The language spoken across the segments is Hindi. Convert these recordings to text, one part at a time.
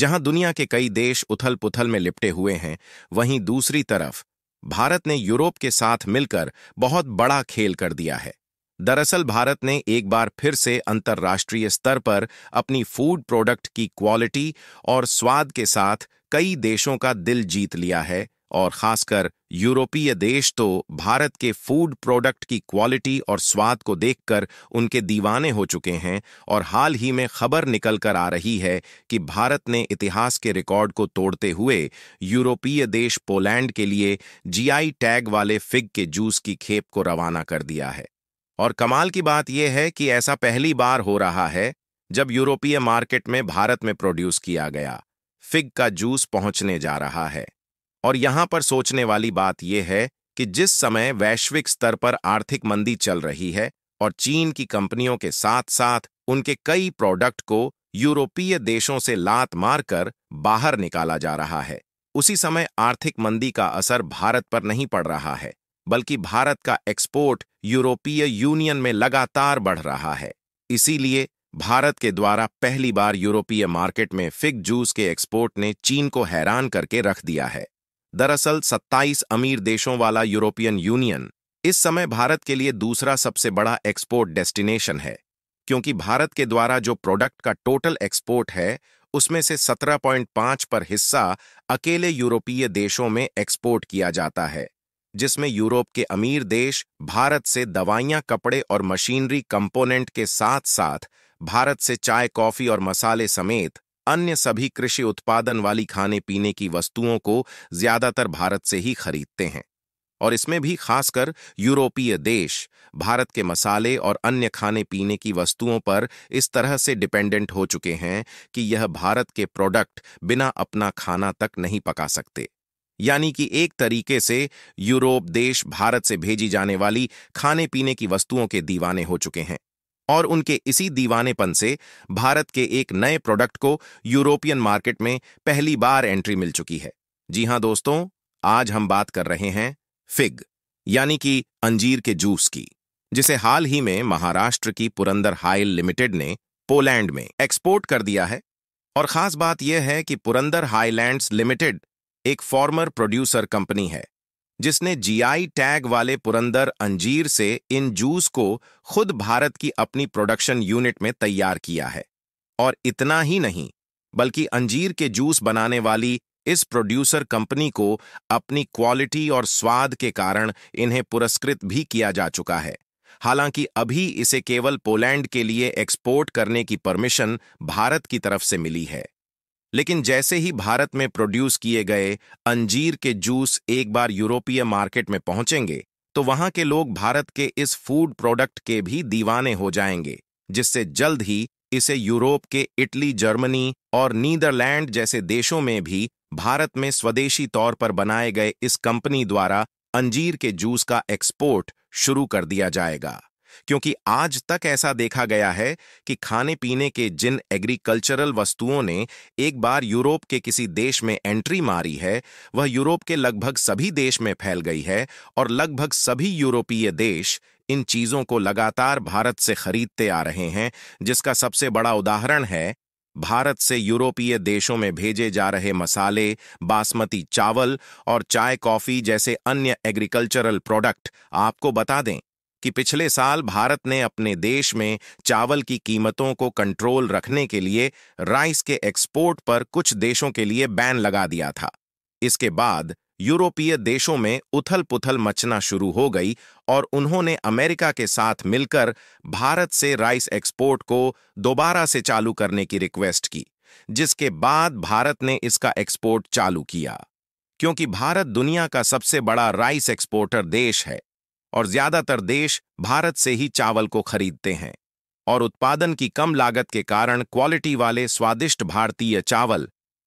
जहां दुनिया के कई देश उथल पुथल में लिपटे हुए हैं वहीं दूसरी तरफ भारत ने यूरोप के साथ मिलकर बहुत बड़ा खेल कर दिया है दरअसल भारत ने एक बार फिर से अंतर्राष्ट्रीय स्तर पर अपनी फूड प्रोडक्ट की क्वालिटी और स्वाद के साथ कई देशों का दिल जीत लिया है और खासकर यूरोपीय देश तो भारत के फूड प्रोडक्ट की क्वालिटी और स्वाद को देखकर उनके दीवाने हो चुके हैं और हाल ही में खबर निकल कर आ रही है कि भारत ने इतिहास के रिकॉर्ड को तोड़ते हुए यूरोपीय देश पोलैंड के लिए जीआई टैग वाले फिग के जूस की खेप को रवाना कर दिया है और कमाल की बात यह है कि ऐसा पहली बार हो रहा है जब यूरोपीय मार्केट में भारत में प्रोड्यूस किया गया फिग का जूस पहुंचने जा रहा है और यहां पर सोचने वाली बात यह है कि जिस समय वैश्विक स्तर पर आर्थिक मंदी चल रही है और चीन की कंपनियों के साथ साथ उनके कई प्रोडक्ट को यूरोपीय देशों से लात मारकर बाहर निकाला जा रहा है उसी समय आर्थिक मंदी का असर भारत पर नहीं पड़ रहा है बल्कि भारत का एक्सपोर्ट यूरोपीय यूनियन में लगातार बढ़ रहा है इसीलिए भारत के द्वारा पहली बार यूरोपीय मार्केट में फिग जूस के एक्सपोर्ट ने चीन को हैरान करके रख दिया है दरअसल 27 अमीर देशों वाला यूरोपियन यूनियन इस समय भारत के लिए दूसरा सबसे बड़ा एक्सपोर्ट डेस्टिनेशन है क्योंकि भारत के द्वारा जो प्रोडक्ट का टोटल एक्सपोर्ट है उसमें से 17.5 पर हिस्सा अकेले यूरोपीय देशों में एक्सपोर्ट किया जाता है जिसमें यूरोप के अमीर देश भारत से दवाइयां कपड़े और मशीनरी कंपोनेंट के साथ साथ भारत से चाय कॉफी और मसाले समेत अन्य सभी कृषि उत्पादन वाली खाने पीने की वस्तुओं को ज्यादातर भारत से ही खरीदते हैं और इसमें भी खासकर यूरोपीय देश भारत के मसाले और अन्य खाने पीने की वस्तुओं पर इस तरह से डिपेंडेंट हो चुके हैं कि यह भारत के प्रोडक्ट बिना अपना खाना तक नहीं पका सकते यानी कि एक तरीके से यूरोप देश भारत से भेजी जाने वाली खाने पीने की वस्तुओं के दीवाने हो चुके हैं और उनके इसी दीवानेपन से भारत के एक नए प्रोडक्ट को यूरोपियन मार्केट में पहली बार एंट्री मिल चुकी है जी हां दोस्तों आज हम बात कर रहे हैं फिग यानी कि अंजीर के जूस की जिसे हाल ही में महाराष्ट्र की पुरंदर हाइल लिमिटेड ने पोलैंड में एक्सपोर्ट कर दिया है और खास बात यह है कि पुरंदर हाईलैंड्स लिमिटेड एक फॉर्मर प्रोड्यूसर कंपनी है जिसने जीआई टैग वाले पुरंदर अंजीर से इन जूस को खुद भारत की अपनी प्रोडक्शन यूनिट में तैयार किया है और इतना ही नहीं बल्कि अंजीर के जूस बनाने वाली इस प्रोड्यूसर कंपनी को अपनी क्वालिटी और स्वाद के कारण इन्हें पुरस्कृत भी किया जा चुका है हालांकि अभी इसे केवल पोलैंड के लिए एक्सपोर्ट करने की परमिशन भारत की तरफ से मिली है लेकिन जैसे ही भारत में प्रोड्यूस किए गए अंजीर के जूस एक बार यूरोपीय मार्केट में पहुंचेंगे तो वहां के लोग भारत के इस फूड प्रोडक्ट के भी दीवाने हो जाएंगे जिससे जल्द ही इसे यूरोप के इटली जर्मनी और नीदरलैंड जैसे देशों में भी भारत में स्वदेशी तौर पर बनाए गए इस कंपनी द्वारा अंजीर के जूस का एक्सपोर्ट शुरू कर दिया जाएगा क्योंकि आज तक ऐसा देखा गया है कि खाने पीने के जिन एग्रीकल्चरल वस्तुओं ने एक बार यूरोप के किसी देश में एंट्री मारी है वह यूरोप के लगभग सभी देश में फैल गई है और लगभग सभी यूरोपीय देश इन चीज़ों को लगातार भारत से खरीदते आ रहे हैं जिसका सबसे बड़ा उदाहरण है भारत से यूरोपीय देशों में भेजे जा रहे मसाले बासमती चावल और चाय कॉफ़ी जैसे अन्य एग्रीकल्चरल प्रोडक्ट आपको बता दें कि पिछले साल भारत ने अपने देश में चावल की कीमतों को कंट्रोल रखने के लिए राइस के एक्सपोर्ट पर कुछ देशों के लिए बैन लगा दिया था इसके बाद यूरोपीय देशों में उथल पुथल मचना शुरू हो गई और उन्होंने अमेरिका के साथ मिलकर भारत से राइस एक्सपोर्ट को दोबारा से चालू करने की रिक्वेस्ट की जिसके बाद भारत ने इसका एक्सपोर्ट चालू किया क्योंकि भारत दुनिया का सबसे बड़ा राइस एक्सपोर्टर देश है और ज्यादातर देश भारत से ही चावल को खरीदते हैं और उत्पादन की कम लागत के कारण क्वालिटी वाले स्वादिष्ट भारतीय चावल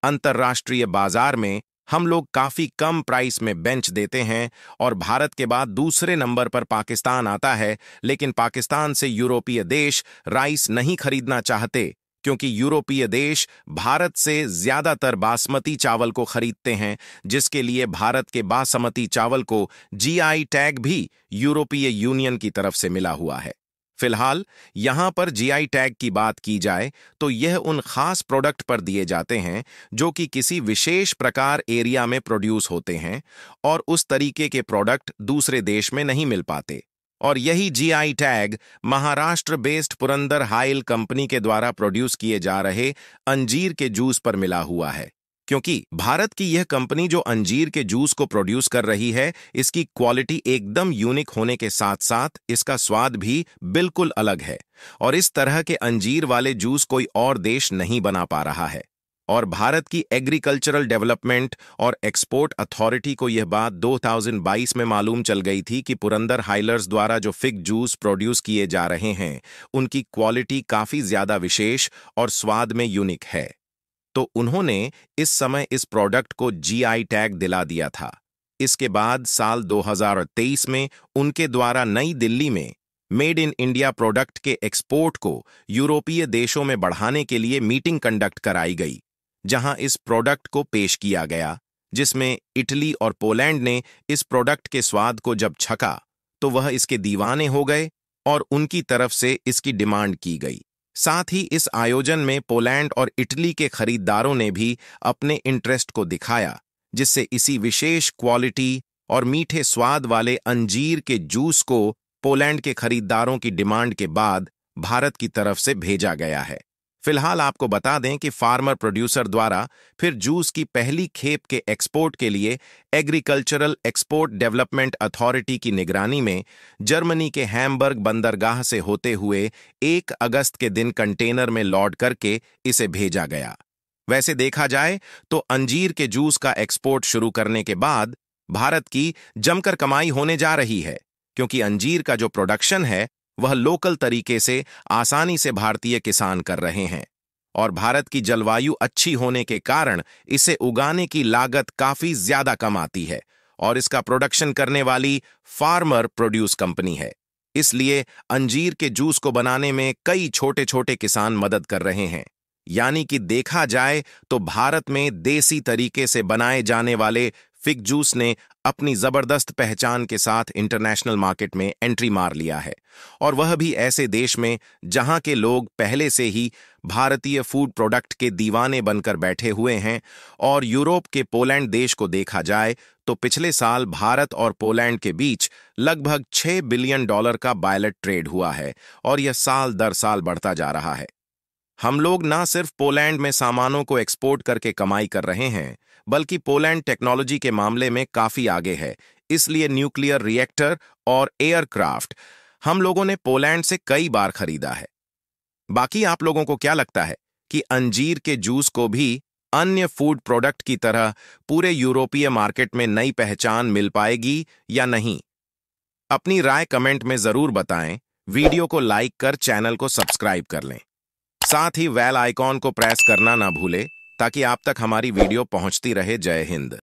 अंतर्राष्ट्रीय बाजार में हम लोग काफ़ी कम प्राइस में बेंच देते हैं और भारत के बाद दूसरे नंबर पर पाकिस्तान आता है लेकिन पाकिस्तान से यूरोपीय देश राइस नहीं खरीदना चाहते क्योंकि यूरोपीय देश भारत से ज्यादातर बासमती चावल को खरीदते हैं जिसके लिए भारत के बासमती चावल को जीआई टैग भी यूरोपीय यूनियन की तरफ से मिला हुआ है फिलहाल यहां पर जीआई टैग की बात की जाए तो यह उन खास प्रोडक्ट पर दिए जाते हैं जो कि किसी विशेष प्रकार एरिया में प्रोड्यूस होते हैं और उस तरीके के प्रोडक्ट दूसरे देश में नहीं मिल पाते और यही GI tag Maharashtra based Purandar हाइल कंपनी के द्वारा प्रोड्यूस किए जा रहे अंजीर के जूस पर मिला हुआ है क्योंकि भारत की यह कंपनी जो अंजीर के जूस को प्रोड्यूस कर रही है इसकी क्वालिटी एकदम यूनिक होने के साथ साथ इसका स्वाद भी बिल्कुल अलग है और इस तरह के अंजीर वाले जूस कोई और देश नहीं बना पा रहा है और भारत की एग्रीकल्चरल डेवलपमेंट और एक्सपोर्ट अथॉरिटी को यह बात 2022 में मालूम चल गई थी कि पुरंदर हाइलर्स द्वारा जो फिग जूस प्रोड्यूस किए जा रहे हैं उनकी क्वालिटी काफ़ी ज़्यादा विशेष और स्वाद में यूनिक है तो उन्होंने इस समय इस प्रोडक्ट को जीआई टैग दिला दिया था इसके बाद साल 2023 में उनके द्वारा नई दिल्ली में मेड इन इंडिया प्रोडक्ट के एक्सपोर्ट को यूरोपीय देशों में बढ़ाने के लिए मीटिंग कंडक्ट कराई गई जहां इस प्रोडक्ट को पेश किया गया जिसमें इटली और पोलैंड ने इस प्रोडक्ट के स्वाद को जब छका तो वह इसके दीवाने हो गए और उनकी तरफ से इसकी डिमांड की गई साथ ही इस आयोजन में पोलैंड और इटली के खरीदारों ने भी अपने इंटरेस्ट को दिखाया जिससे इसी विशेष क्वालिटी और मीठे स्वाद वाले अंजीर के जूस को पोलैंड के खरीदारों की डिमांड के बाद भारत की तरफ से भेजा गया है फिलहाल आपको बता दें कि फार्मर प्रोड्यूसर द्वारा फिर जूस की पहली खेप के एक्सपोर्ट के लिए एग्रीकल्चरल एक्सपोर्ट डेवलपमेंट अथॉरिटी की निगरानी में जर्मनी के हैमबर्ग बंदरगाह से होते हुए 1 अगस्त के दिन कंटेनर में लॉड करके इसे भेजा गया वैसे देखा जाए तो अंजीर के जूस का एक्सपोर्ट शुरू करने के बाद भारत की जमकर कमाई होने जा रही है क्योंकि अंजीर का जो प्रोडक्शन है वह लोकल तरीके से आसानी से भारतीय किसान कर रहे हैं और भारत की जलवायु अच्छी होने के कारण इसे उगाने की लागत काफी ज्यादा कम आती है और इसका प्रोडक्शन करने वाली फार्मर प्रोड्यूस कंपनी है इसलिए अंजीर के जूस को बनाने में कई छोटे छोटे किसान मदद कर रहे हैं यानी कि देखा जाए तो भारत में देसी तरीके से बनाए जाने वाले फिक जूस ने अपनी ज़बरदस्त पहचान के साथ इंटरनेशनल मार्केट में एंट्री मार लिया है और वह भी ऐसे देश में जहां के लोग पहले से ही भारतीय फूड प्रोडक्ट के दीवाने बनकर बैठे हुए हैं और यूरोप के पोलैंड देश को देखा जाए तो पिछले साल भारत और पोलैंड के बीच लगभग 6 बिलियन डॉलर का बायलट ट्रेड हुआ है और यह साल दर साल बढ़ता जा रहा है हम लोग ना सिर्फ पोलैंड में सामानों को एक्सपोर्ट करके कमाई कर रहे हैं बल्कि पोलैंड टेक्नोलॉजी के मामले में काफी आगे है इसलिए न्यूक्लियर रिएक्टर और एयरक्राफ्ट हम लोगों ने पोलैंड से कई बार खरीदा है बाकी आप लोगों को क्या लगता है कि अंजीर के जूस को भी अन्य फूड प्रोडक्ट की तरह पूरे यूरोपीय मार्केट में नई पहचान मिल पाएगी या नहीं अपनी राय कमेंट में जरूर बताएं वीडियो को लाइक कर चैनल को सब्सक्राइब कर लें साथ ही वेल आइकॉन को प्रेस करना ना भूलें ताकि आप तक हमारी वीडियो पहुंचती रहे जय हिंद